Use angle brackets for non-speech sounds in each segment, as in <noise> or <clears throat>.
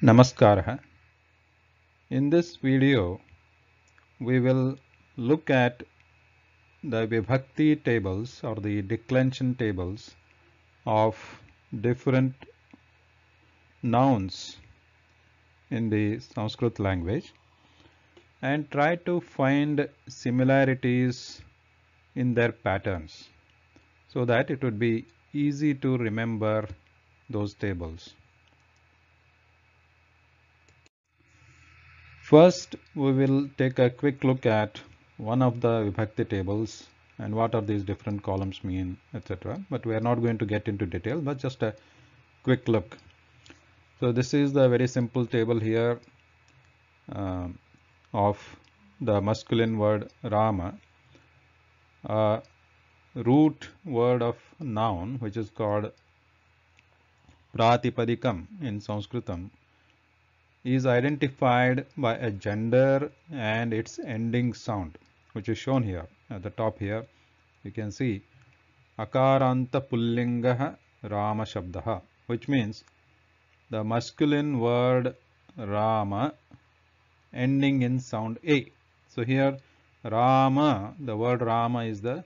Namaskar. In this video, we will look at the Vibhakti tables or the declension tables of different nouns in the Sanskrit language and try to find similarities in their patterns so that it would be easy to remember those tables. First, we will take a quick look at one of the Vibhakti tables and what are these different columns mean, etc. But we are not going to get into detail, but just a quick look. So this is the very simple table here uh, of the masculine word Rama, root word of noun, which is called Pratipadikam in Sanskritam, is identified by a gender and its ending sound which is shown here at the top here you can see akaranta pullinga rama shabdaha which means the masculine word rama ending in sound a so here rama the word rama is the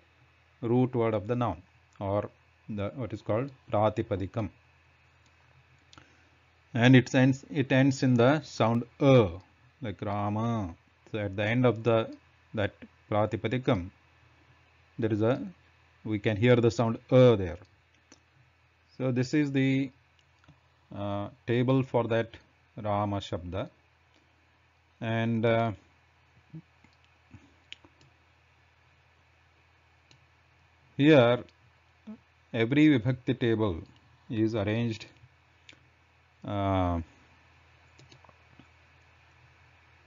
root word of the noun or the what is called pratipadikam and it ends it ends in the sound a like rama so at the end of the that pratipadikam there is a we can hear the sound a there so this is the uh, table for that rama shabda and uh, here every vibhakti table is arranged uh,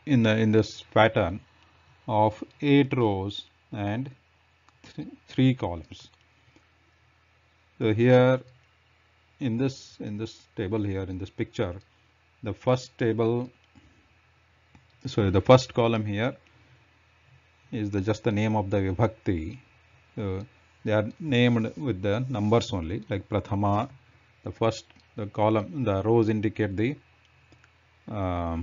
in the in this pattern of eight rows and th three columns so here in this in this table here in this picture the first table sorry the first column here is the just the name of the vibhakti so they are named with the numbers only like prathama the first the column the rows indicate the uh,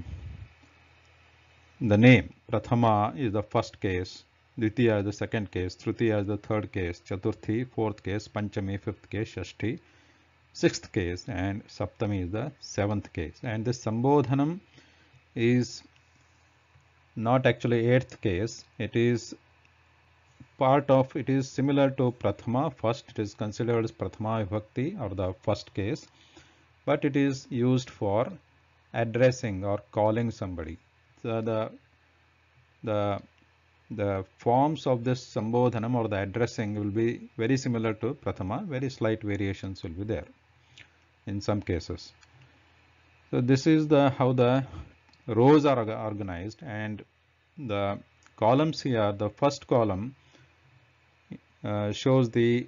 the name prathama is the first case Dvitiya is the second case, Tritiya is the third case, Chaturthi, fourth case, Panchami, fifth case, Shashti, sixth case, and Saptami is the seventh case. And this Sambodhanam is not actually eighth case, it is part of, it is similar to Prathama, first it is considered as Prathama Vibhakti or the first case but it is used for addressing or calling somebody. So the the the forms of this sambodhanam or the addressing will be very similar to prathama, very slight variations will be there in some cases. So this is the how the rows are organized and the columns here, the first column uh, shows the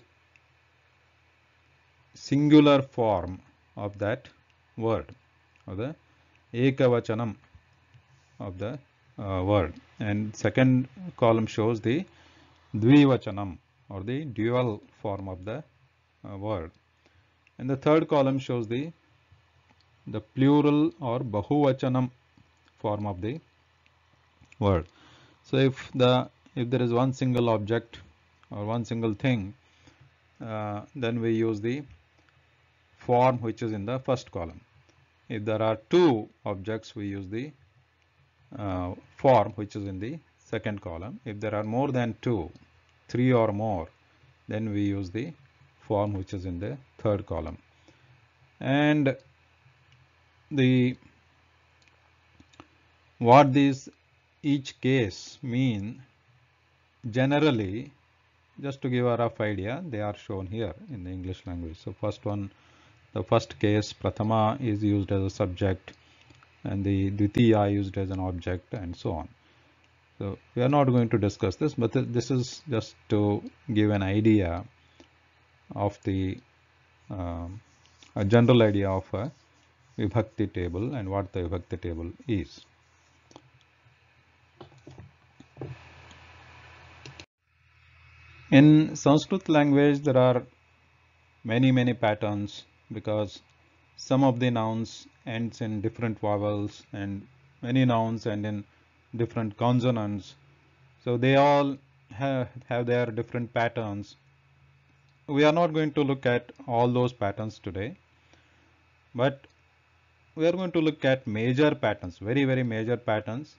singular form of that word or the ekavachanam of the uh, word and second column shows the dvivachanam or the dual form of the uh, word and the third column shows the the plural or bahuvachanam form of the word so if the if there is one single object or one single thing uh, then we use the form which is in the first column. If there are two objects, we use the uh, form which is in the second column. If there are more than two, three or more, then we use the form which is in the third column. And the what these each case mean generally just to give a rough idea they are shown here in the English language. So first one the first case prathama is used as a subject and the dvitiya used as an object and so on so we are not going to discuss this but this is just to give an idea of the uh, a general idea of a vibhakti table and what the vibhakti table is in sanskrit language there are many many patterns because some of the nouns ends in different vowels and many nouns and in different consonants. So they all have, have their different patterns. We are not going to look at all those patterns today, but we are going to look at major patterns, very, very major patterns,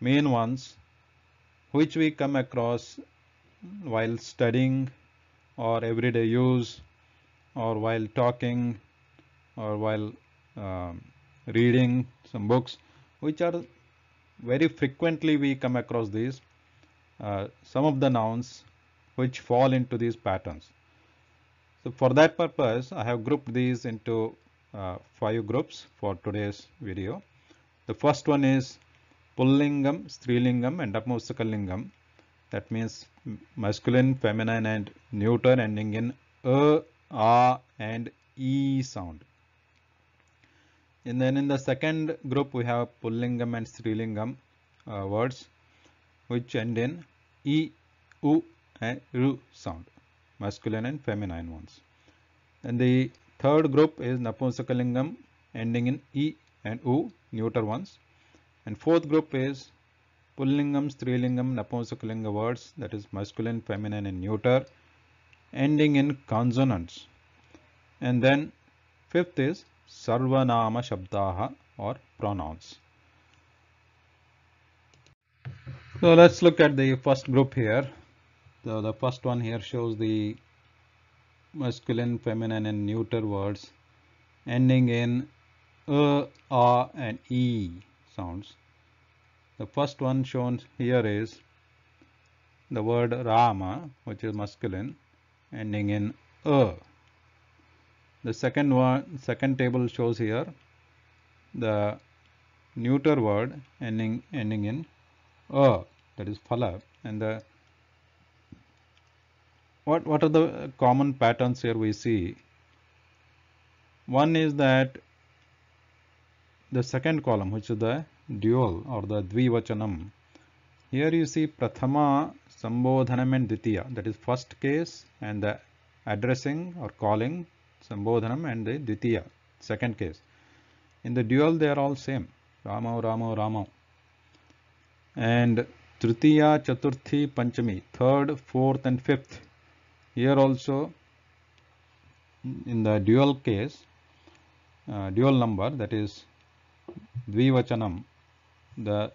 main ones, which we come across while studying or everyday use or while talking or while um, reading some books which are very frequently we come across these uh, some of the nouns which fall into these patterns. So for that purpose I have grouped these into uh, five groups for today's video. The first one is Pullingam, Strilingam and Apusakalingam that means masculine, feminine and neuter ending in a ah, and e sound. And then in the second group, we have Pullingam and Strilingam uh, words which end in e, u, and ru sound, masculine and feminine ones. And the third group is Napunsakalingam ending in e and u, neuter ones. And fourth group is Pullingam, Strilingam, Napunsakalingam words that is masculine, feminine and neuter ending in consonants. And then fifth is Sarvanama Shabdaha or pronouns. So let's look at the first group here. So the first one here shows the masculine, feminine and neuter words ending in a, a and e sounds. The first one shown here is the word Rama, which is masculine, ending in a. The second one, second table shows here the neuter word ending ending in a, that is phala, and the what what are the common patterns here we see? One is that the second column, which is the dual or the dvivachanam, here you see Prathama Sambodhanam and Ditya that is first case and the addressing or calling Sambodhanam and the Ditya second case. In the dual they are all same Rama Rama Rama and Tritiya Chaturthi Panchami third fourth and fifth here also in the dual case uh, dual number that is Dvivachanam the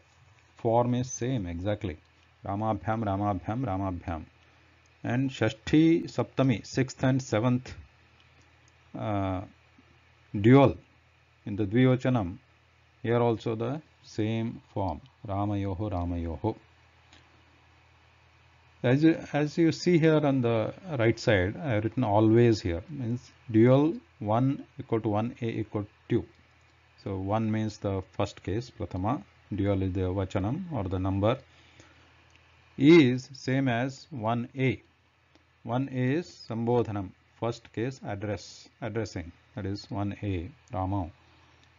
form is same exactly. Ramabhyam, Ramabhyam, Ramabhyam. And Shashti, Saptami, sixth and seventh uh, dual in the Dvivachanam. Here also the same form. Ramayoho, Ramayoho. As you, as you see here on the right side, I have written always here means dual 1 equal to 1 a equal to 2. So 1 means the first case, Prathama, dual is the vachanam or the number is same as 1a. 1a is sambodhanam, first case address, addressing that is 1a Rama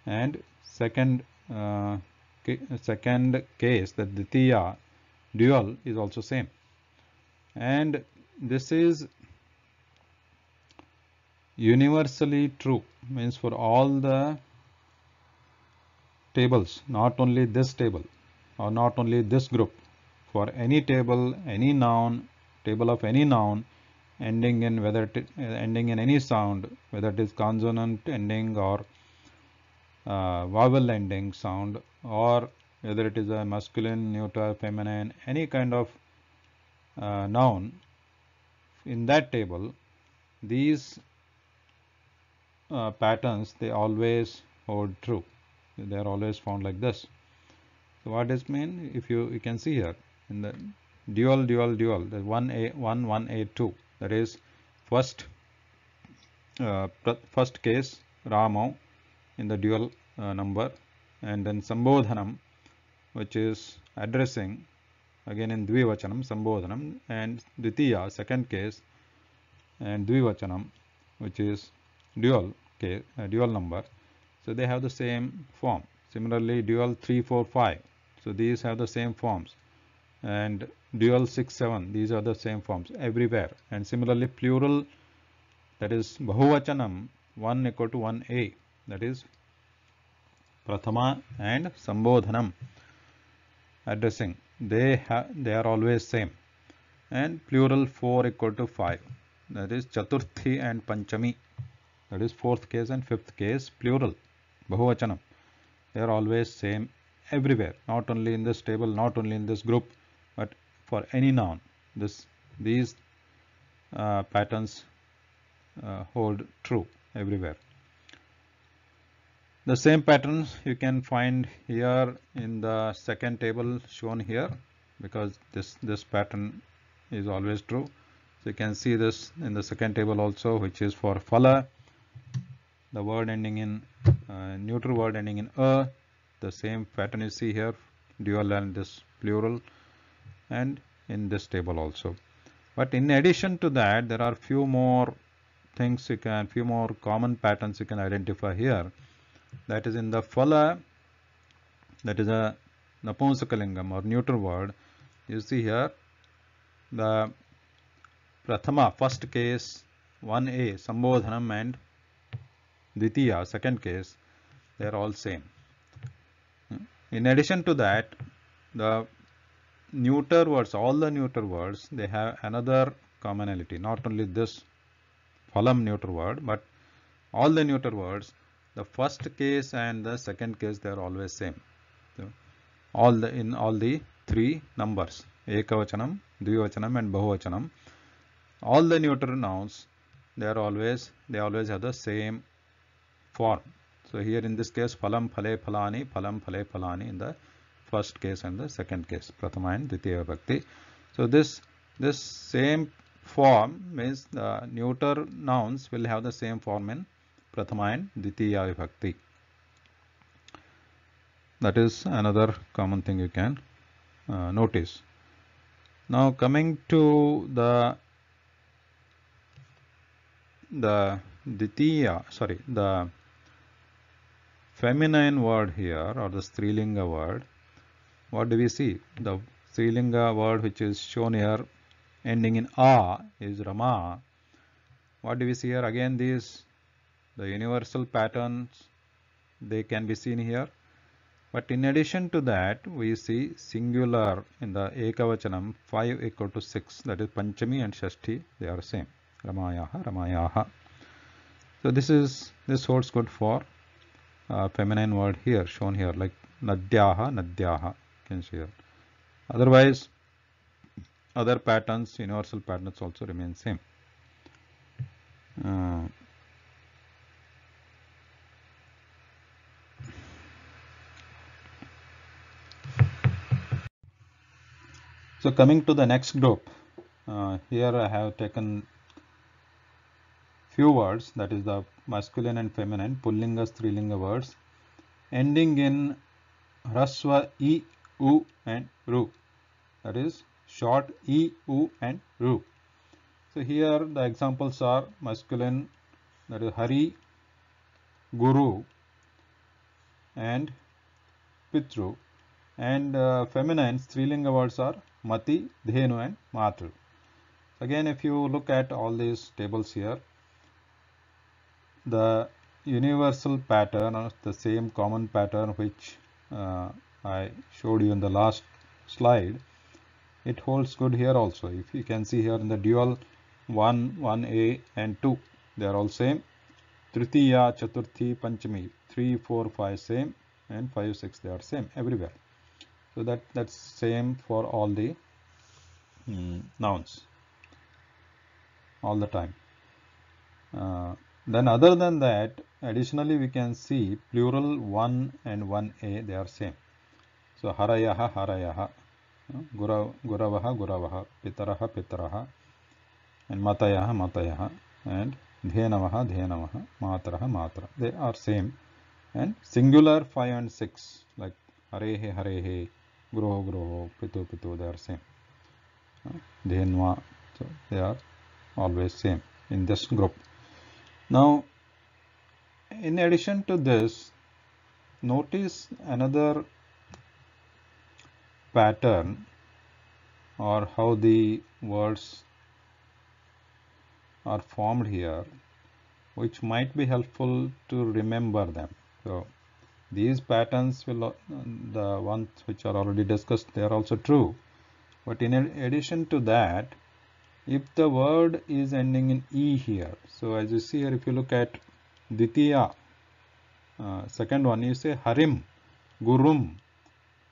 and second uh, second case that ditiya dual is also same and this is universally true means for all the tables, not only this table or not only this group. For any table, any noun, table of any noun ending in whether ending in any sound, whether it is consonant ending or uh, vowel ending sound or whether it is a masculine, neuter, feminine, any kind of uh, noun in that table, these uh, patterns they always hold true they are always found like this so what does mean if you you can see here in the dual dual dual the 1a 1 1a2 that is first uh, first case Ramo in the dual uh, number and then Sambodhanam which is addressing again in Dvivachanam Sambodhanam and Ditiya second case and Dvivachanam which is dual case, uh, dual number so they have the same form. Similarly, dual 3, 4, 5. So these have the same forms. And dual 6, 7. These are the same forms everywhere. And similarly, plural that is Bahuvachanam 1 equal to 1a. That is Prathama and Sambodhanam addressing. They, they are always same. And plural 4 equal to 5. That is Chaturthi and Panchami. That is fourth case and fifth case plural. Bahuvachanam. They are always same everywhere, not only in this table, not only in this group, but for any noun. This these uh, patterns uh, hold true everywhere. The same patterns you can find here in the second table shown here because this this pattern is always true. So you can see this in the second table also which is for phala. The word ending in uh, neutral word ending in a the same pattern you see here dual and this plural and in this table also but in addition to that there are few more things you can few more common patterns you can identify here that is in the phala that is a napunsakalingam or neutral word you see here the prathama first case 1a sambodhanam and Ditiya, second case, they are all same. Hmm? In addition to that, the neuter words, all the neuter words, they have another commonality, not only this phalam neuter word, but all the neuter words, the first case and the second case, they are always same. So, all the in all the three numbers, ekavachanam, dvivachanam and bahuvachanam, all the neuter nouns, they are always, they always have the same form. So here in this case, phalam phale phalani, phalam phale phalani in the first case and the second case, prathama and ditiya bhakti. So this this same form means the neuter nouns will have the same form in prathama and ditiya bhakti. That is another common thing you can uh, notice. Now coming to the the ditiya, sorry, the feminine word here or the Strilinga word, what do we see? The Strilinga word which is shown here ending in A is Rama. What do we see here? Again these, the universal patterns, they can be seen here. But in addition to that, we see singular in the Ekavachanam 5 equal to 6, that is Panchami and Shashti, they are same. Ramayaha, Ramayaha. So this is, this holds good for uh, feminine word here shown here like nadyaha nadyaha you can see that. otherwise other patterns universal patterns also remain same uh, so coming to the next group uh, here I have taken few words that is the masculine and feminine, pullinga, strilinga words ending in raswa e, u and ru. That is short e, u and ru. So here the examples are masculine that is Hari, Guru and Pitru and uh, feminine Strilinga words are Mati, Dhenu and Matru. Again if you look at all these tables here the universal pattern or the same common pattern which uh, I showed you in the last slide it holds good here also if you can see here in the dual 1 1a and 2 they are all same tritiya chaturthi panchami 3 4 5 same and 5 6 they are same everywhere so that that's same for all the mm, nouns all the time uh, then other than that, additionally we can see plural 1 and 1a, they are same. So harayaha harayaha, guravaha guravaha, pitaraha pitaraha, and matayaha matayaha, and dhenavaha dhenavaha, matraha matra. They are same. And singular 5 and 6, like harehe harehe, groho groho, pitu pitu, they are same. Dhenva, so they are always same in this group. Now, in addition to this, notice another pattern or how the words are formed here which might be helpful to remember them. So these patterns will uh, the ones which are already discussed they are also true but in addition to that if the word is ending in e here so as you see here if you look at ditiya uh, second one you say harim gurum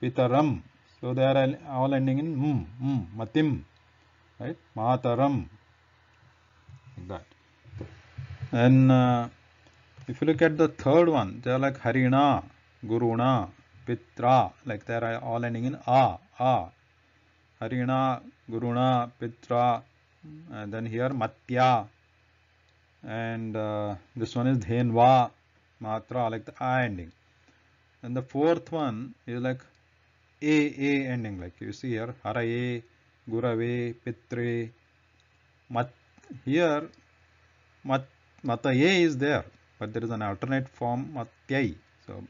pitaram so they are all ending in m, m matim right mataram like that and uh, if you look at the third one they are like harina guruna pitra like they are all ending in a a harina guruna pitra and uh, then here matya and uh, this one is dhenva matra like the i ending and the fourth one is like a a ending like you see here haraye gurave pitre mat here mat mataye is there but there is an alternate form matyai so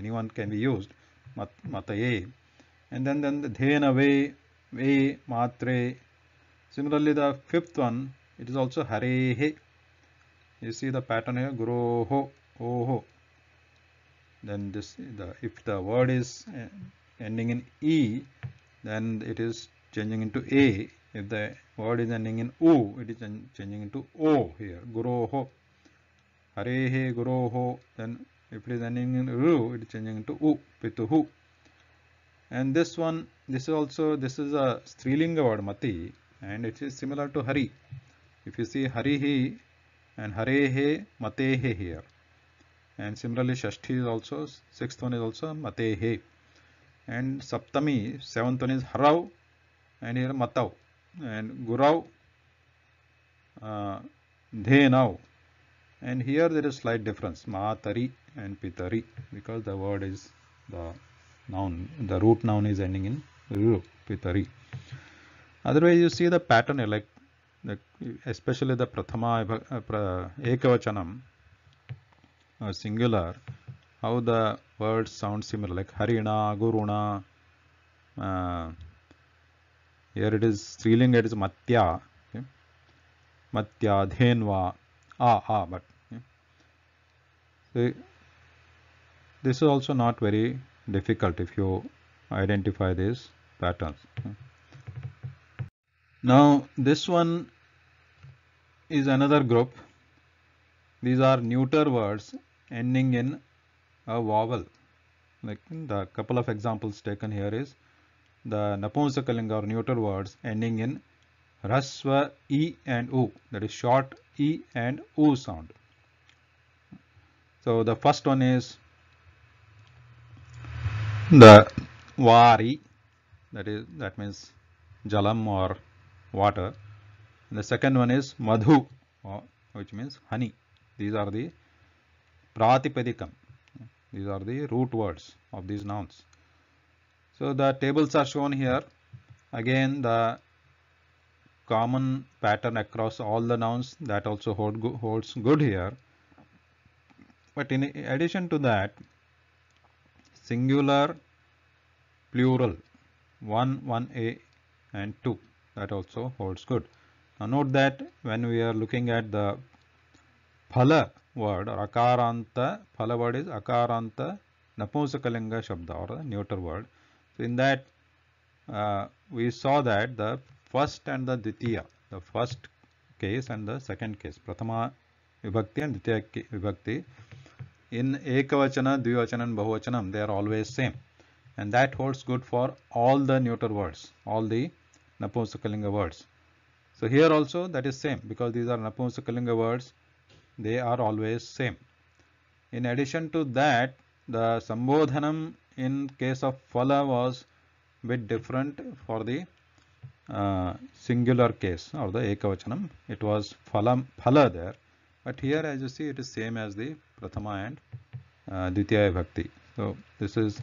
anyone can be used mat mataye and then then the dhenave ve matre Similarly, the fifth one, it is also Harehe. You see the pattern here, Guroho, Oho. Then this, the, if the word is uh, ending in E, then it is changing into A. If the word is ending in U, it is changing into O here, Guroho. Harehe, Guroho. Then if it is ending in ru, it is changing into u, pituhu. And this one, this is also, this is a Srilinga word mati and it is similar to Hari. If you see Harihi and Harehe, he here. And similarly, Shashti is also, sixth one is also he. And Saptami, seventh one is Harau and here Matau. And Gurau, uh, Dhenau. And here there is slight difference, Mahatari and Pitari because the word is the noun, the root noun is ending in Ru, Pitari otherwise you see the pattern like especially the prathama uh, pra, ekavachanam or singular how the words sound similar like harina guruna uh, here it is strilinga it is matya okay? matya dhenva ah ah but this is also not very difficult if you identify these patterns okay? Now this one is another group. These are neuter words ending in a vowel. Like the couple of examples taken here is the Napunsakalinga or neuter words ending in Raswa, E and U. That is short E and U sound. So the first one is the Vari. That is that means Jalam or water. And the second one is madhu, uh, which means honey. These are the pratipadikam. These are the root words of these nouns. So the tables are shown here. Again, the common pattern across all the nouns that also hold, holds good here. But in addition to that, singular, plural, 1, 1a and 2 that also holds good. Now note that when we are looking at the phala word or akaranta, phala word is akaranta napusakalinga shabda or neuter word. So in that uh, we saw that the first and the ditya, the first case and the second case, prathama vibhakti and ditya vibhakti. In ekavachana, dvivachana and bahuvachanam they are always same and that holds good for all the neuter words, all the Napumsakalinga words. So here also that is same because these are Napumsakalinga words. They are always same. In addition to that, the Sambodhanam in case of Phala was bit different for the uh, singular case or the Ekavachanam. It was phalam phala there. But here as you see it is same as the Prathama and uh, Ditya Bhakti. So this is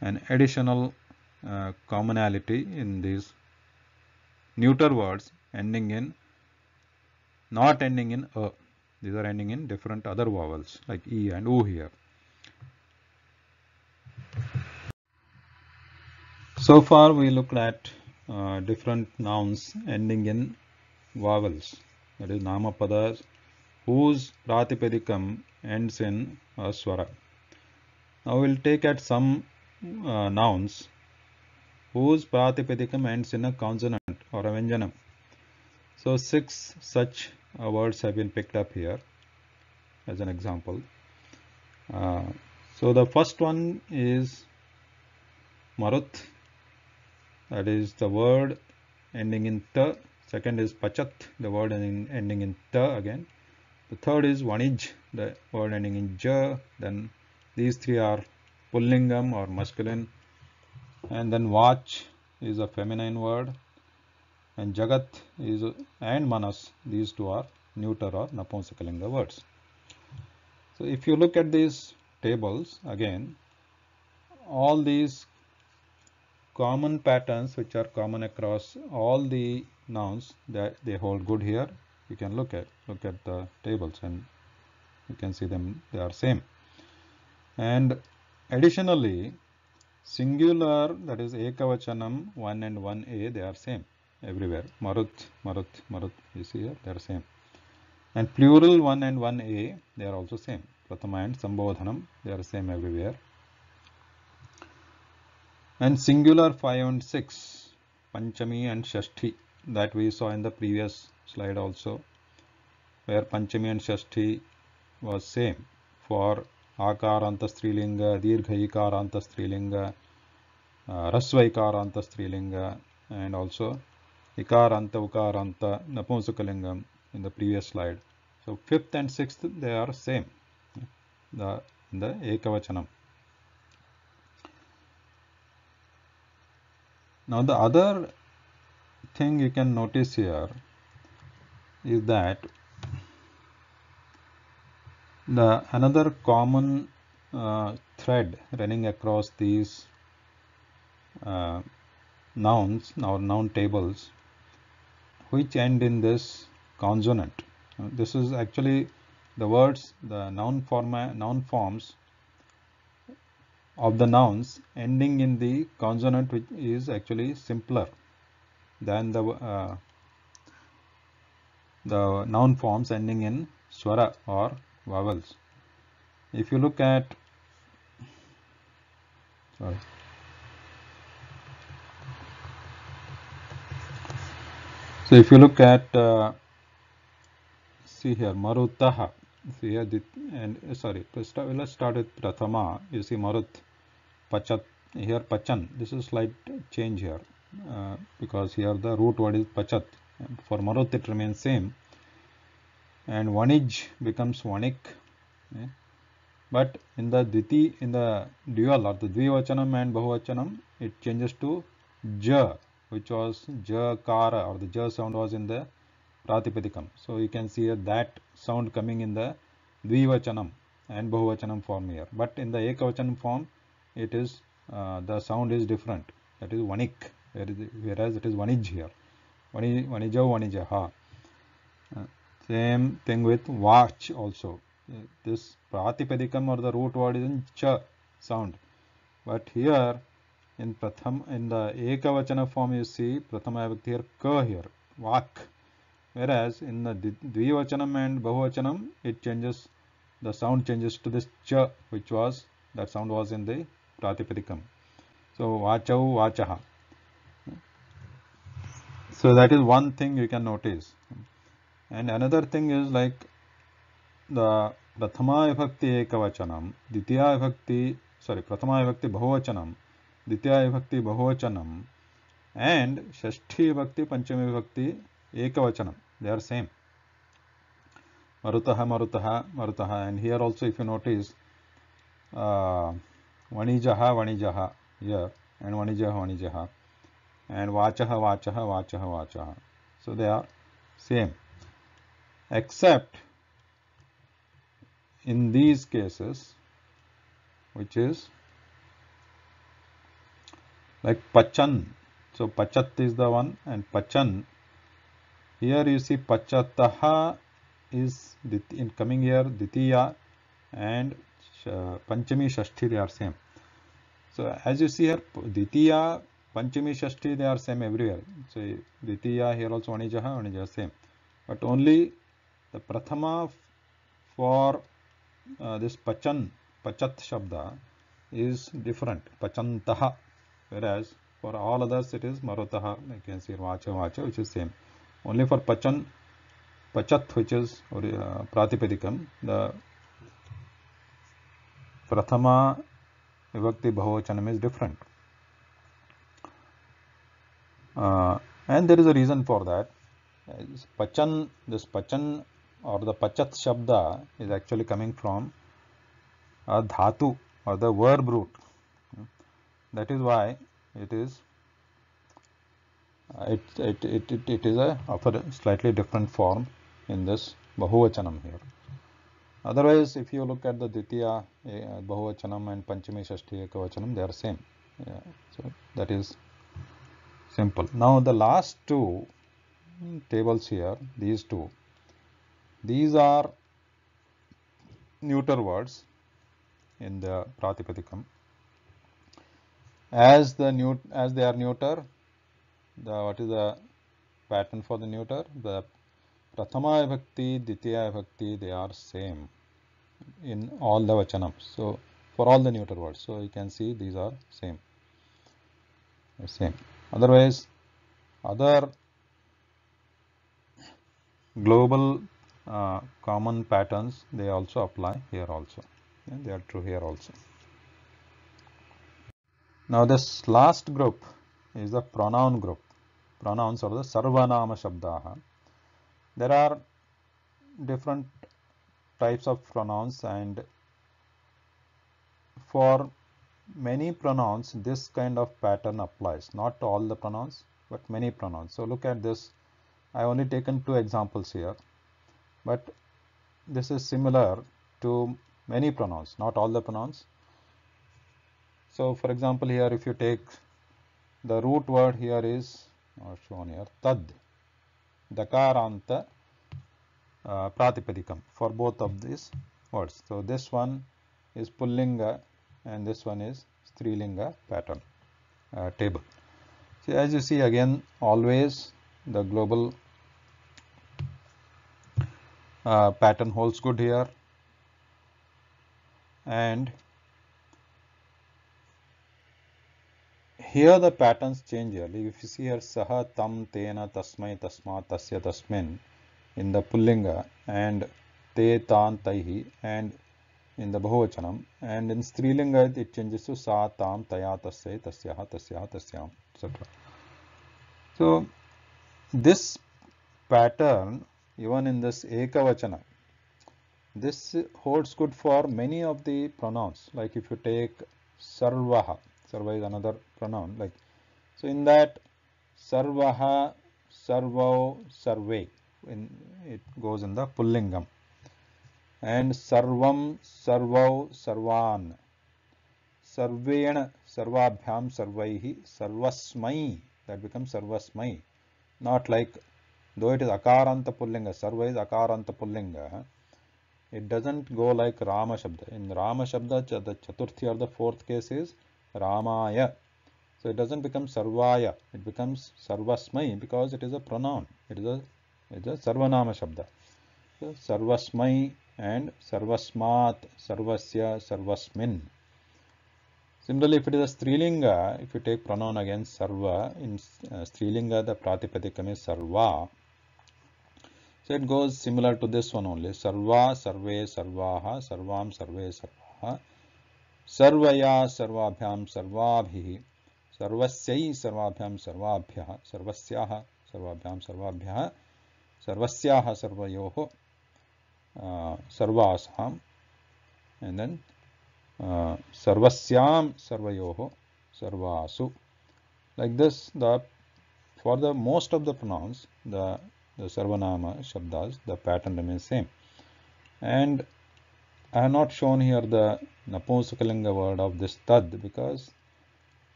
an additional uh, commonality in these neuter words ending in not ending in a. These are ending in different other vowels like e and o here. So far we looked at uh, different nouns ending in vowels that is namapadas whose pratipedikam ends in a swara. Now we'll take at some uh, nouns whose Pratipedikam ends in a consonant or a Vyanjanam. So six such uh, words have been picked up here as an example. Uh, so the first one is Marut, that is the word ending in ta. Second is Pachat, the word ending, ending in ta again. The third is Vanij, the word ending in ja. Then these three are Pullingam or masculine and then watch is a feminine word and jagat is and manas these two are neuter or napunsakalinga words so if you look at these tables again all these common patterns which are common across all the nouns that they hold good here you can look at look at the tables and you can see them they are same and additionally Singular that is Ekavachanam 1 and 1a they are same everywhere. Marut, Marut, Marut you see here they are same. And plural 1 and 1a they are also same. Prathama and Sambodhanam they are same everywhere. And singular 5 and 6 Panchami and Shashti that we saw in the previous slide also where Panchami and Shashti was same for आकारांत स्त्रीलिंग दीर्घ इकारांत स्त्रीलिंग ह्रस्व इकारांत स्त्रीलिंग and also इकारांत उकारांत नपुंसकलिंग in the previous slide so fifth and sixth they are same the the एकवचनम now the other thing you can notice here is that The another common uh, thread running across these uh, nouns or noun tables which end in this consonant. this is actually the words, the noun forma, noun forms of the nouns ending in the consonant which is actually simpler than the uh, the noun forms ending in swara or vowels if you look at sorry so if you look at uh, see here marutaha see here the, and uh, sorry let's start, let's start with prathama you see marut pachat here pachan this is slight change here uh, because here the root word is pachat for marut it remains same and vanij becomes one-ik, But in the diti, in the dual or the dvivachanam and bahuvachanam, it changes to ja, which was ja kara or the ja sound was in the pratipadikam. So you can see that sound coming in the dvivachanam and bahuvachanam form here. But in the ekavachanam form, it is uh, the sound is different. That is vanik, whereas it is vanij here. one vanijaha. Uh, same thing with watch also. Uh, this pratipadikam or the root word is in cha sound. But here in pratham in the ekavachana form you see prathama vibhakti here ka here vak. Whereas in the dvivachanam and bahuvachanam it changes the sound changes to this cha which was that sound was in the pratipadikam. So vachau vachaha. So that is one thing you can notice and another thing is like the prathama evakti ekavachanam ditya evakti sorry prathama evakti bahuvachanam ditya evakti bahuvachanam and shashti evakti panchami evakti ekavachanam they are same marutaha marutaha marutaha and here also if you notice uh, vanijaha vanijaha here and vanijaha vanijaha and vachaha vachaha vachaha vachaha so they are same except in these cases which is like pachan. So pachat is the one and pachan. Here you see pachataha is in coming year ditiya and panchami shashti they are same. So as you see here ditiya panchami shashti they are same everywhere. So ditiya here also anijaha anijaha same. But only the prathama for uh, this pachan pachat shabda is different pachantah whereas for all others it is marutah you can see vacha vacha which is same only for pachan pachat which is or uh, pratipadikam the prathama vibhakti bahuvachanam is different uh, and there is a reason for that pachan this pachan or the pachat shabda is actually coming from a dhatu or the verb root. That is why it is it, it, it, it, it is a, of a slightly different form in this bahuvachanam here. Otherwise, if you look at the Ditya Bahuvachanam and Panchami Shashti Ekavachanam, they are same. Yeah, so that is simple. Now the last two tables here, these two, these are neuter words in the Pratipadikam. As the new as they are neuter, the what is the pattern for the neuter? The Prathama Vibhakti, ditiya Vibhakti, they are same in all the Vachanam. So for all the neuter words. So you can see these are same. Same. Otherwise, other global uh, common patterns they also apply here also and they are true here also now this last group is the pronoun group pronouns are the sarvanama shabdaha there are different types of pronouns and for many pronouns this kind of pattern applies not all the pronouns but many pronouns so look at this i only taken two examples here but this is similar to many pronouns not all the pronouns so for example here if you take the root word here is shown here tad dakaranta uh, pratipadikam for both of these words so this one is pullinga and this one is strilinga pattern uh, table so as you see again always the global uh, pattern holds good here and here the patterns change early if you see here saha tam tena tasmai tasma tasya tasmin in the pullinga and te tan taihi and in the bahuvachanam and in strilinga it changes to sa tam taya tasya tasyaha tasyaha tasyam etc so this pattern even in this ekavachana. This holds good for many of the pronouns. Like if you take sarvaha, sarva is another pronoun. Like so, in that sarvaha, sarvau, sarve, in, it goes in the pullingam. And sarvam, sarvau, sarvan. सर्वेण सर्वाभ्याम सर्वैः sarvasmai that becomes sarvasmai not like though it is akaranta pullinga sarva is akaranta pullinga it doesn't go like rama shabda in rama shabda the chaturthi or the fourth case is ramaya so it doesn't become sarvaya it becomes sarvasmai because it is a pronoun it is a it is a sarvanama shabda so sarvasmai and sarvasmat sarvasya sarvasmin Similarly, if it is a Strilinga, if you take pronoun against Sarva, in uh, Strilinga the Pratipadikam is Sarva, so it goes similar to this one only. Sarva, Sarve, Sarvaha, Sarvam, Sarve, Sarvaha. Sarvaya, Sarvabhyam, Sarvabhihi. Sarvasyai, Sarvabhyam, Sarvabhyaha. Sarvasyaha, Sarvabhyam, Sarvabhyaha. Sarvasyaha, Sarvayoho. Uh, And then uh, Sarvasyam, Sarvayoho. Sarvasu. Like this, the for the most of the pronouns, the the Sarvanama Shabdas, the pattern remains same. And I have not shown here the Naponsakalinga word of this Tad because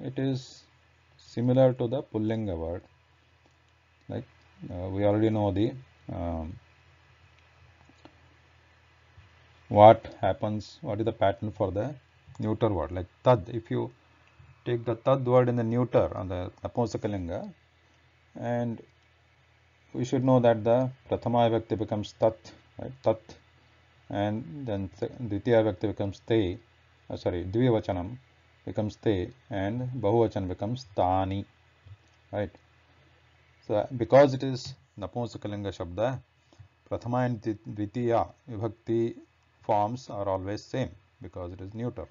it is similar to the Pullinga word. Like uh, we already know the um, what happens, what is the pattern for the neuter word like Tad. If you take the Tad word in the neuter on the Naponsakalinga and we should know that the Prathama vyakti becomes Tat, right? Tat, and then Dvitiya vyakti becomes Te, uh, sorry, Dvivachanam becomes Te, and Bahuvachan becomes Tani, right? So because it is Napunsakalinga Shabda, Prathama and Dvitiya Vibhakti forms are always same because it is neuter.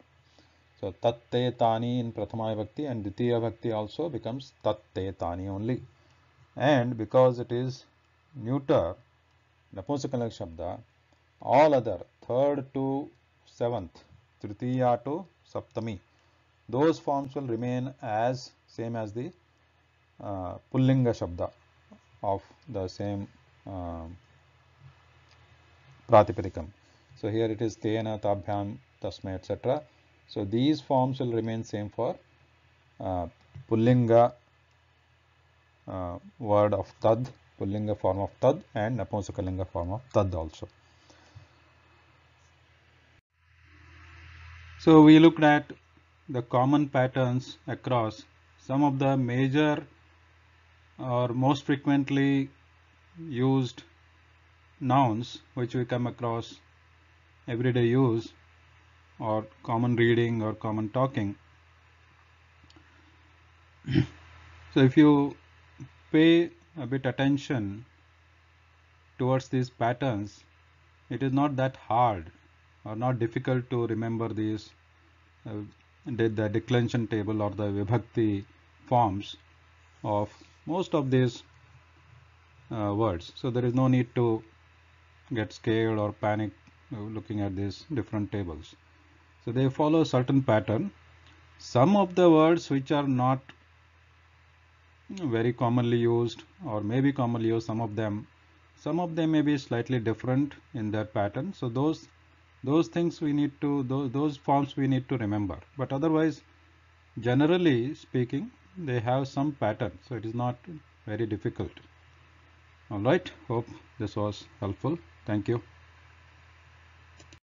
So Tat, Te, Tani in Prathama Vibhakti and Dvitiya Vibhakti also becomes Tat, Te, Tani only and because it is neuter ನಪುಂಸಕಲಿಂಗ ಶಬ್ದ all other third to seventh, ತೃತೀಯ to Saptami those forms will remain as same as the uh, pullinga shabda of the same uh, so here it is tena tabhyam tasmay etc so these forms will remain same for uh, pullinga uh, word of tad, pullinga form of tad and napumsakalinga form of tad also. So we looked at the common patterns across some of the major or most frequently used nouns which we come across everyday use or common reading or common talking. <clears throat> so if you pay a bit attention towards these patterns, it is not that hard or not difficult to remember these uh, the declension table or the vibhakti forms of most of these uh, words. So there is no need to get scared or panic uh, looking at these different tables. So they follow a certain pattern. Some of the words which are not very commonly used or maybe commonly used some of them some of them may be slightly different in their pattern so those those things we need to those, those forms we need to remember but otherwise generally speaking they have some pattern so it is not very difficult all right hope this was helpful thank you